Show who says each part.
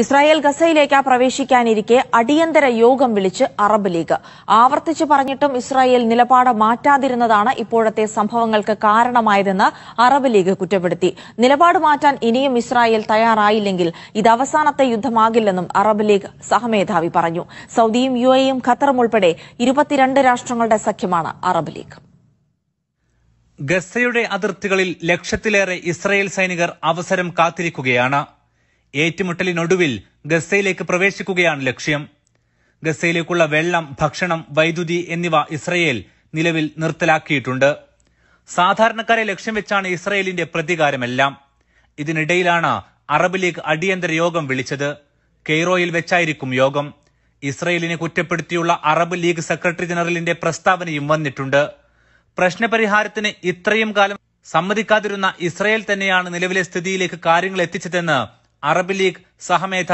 Speaker 1: Israel ഗസയിലേക്ക് പ്രവേശിക്കാനിരിക്കെ അടിയന്തര യോഗം വിളിച്ച് അറബ് ലീഗ് ആവർത്തിച്ചു പറഞ്ഞിട്ടും ഇസ്രായേൽ നിലപാട് മാറ്റാതിരുന്നതാണ് ഇപ്പോഴത്തെ സംഭവങ്ങൾക്ക് കാരണമായതെന്ന് അറബ് ലീഗ് കുറ്റപ്പെടുത്തി നിലപാട് മാറ്റാൻ ഇനിയും ഇസ്രായേൽ തയ്യാറായില്ലെങ്കിൽ ഇത് അവസാനത്തെ യുദ്ധമാകില്ലെന്നും അറബ് ലീഗ് സഹമേധാവി പറഞ്ഞു സൌദിയും യു എയും ഖത്തറും ഉൾപ്പെടെ ഇരുപത്തിരണ്ട് രാഷ്ട്രങ്ങളുടെ സഖ്യമാണ് അറബ് ലീഗ്
Speaker 2: ഗസയുടെ അതിർത്തികളിൽ ലക്ഷത്തിലേറെ ഇസ്രായേൽ സൈനികർ അവസരം കാത്തിരിക്കുകയാണ് ഏറ്റുമുട്ടലിനൊടുവിൽ ഗസയിലേക്ക് പ്രവേശിക്കുകയാണ് ലക്ഷ്യം ഗസയിലേക്കുള്ള വെള്ളം ഭക്ഷണം വൈദ്യുതി എന്നിവ ഇസ്രയേൽ നിലവിൽ നിർത്തലാക്കിയിട്ടുണ്ട് സാധാരണക്കാരെ ലക്ഷ്യം വെച്ചാണ് ഇസ്രയേലിന്റെ പ്രതികാരമെല്ലാം ഇതിനിടയിലാണ് അറബ് ലീഗ് അടിയന്തര യോഗം വിളിച്ചത് കെയ്റോയിൽ വെച്ചായിരിക്കും യോഗം ഇസ്രയേലിനെ കുറ്റപ്പെടുത്തിയുള്ള അറബ് ലീഗ് സെക്രട്ടറി ജനറലിന്റെ പ്രസ്താവനയും വന്നിട്ടുണ്ട് പ്രശ്നപരിഹാരത്തിന് ഇത്രയും കാലം സമ്മതിക്കാതിരുന്ന ഇസ്രയേൽ തന്നെയാണ് നിലവിലെ സ്ഥിതിയിലേക്ക് കാര്യങ്ങൾ എത്തിച്ചതെന്ന് അറബ് ലീഗ് സഹമേധാവി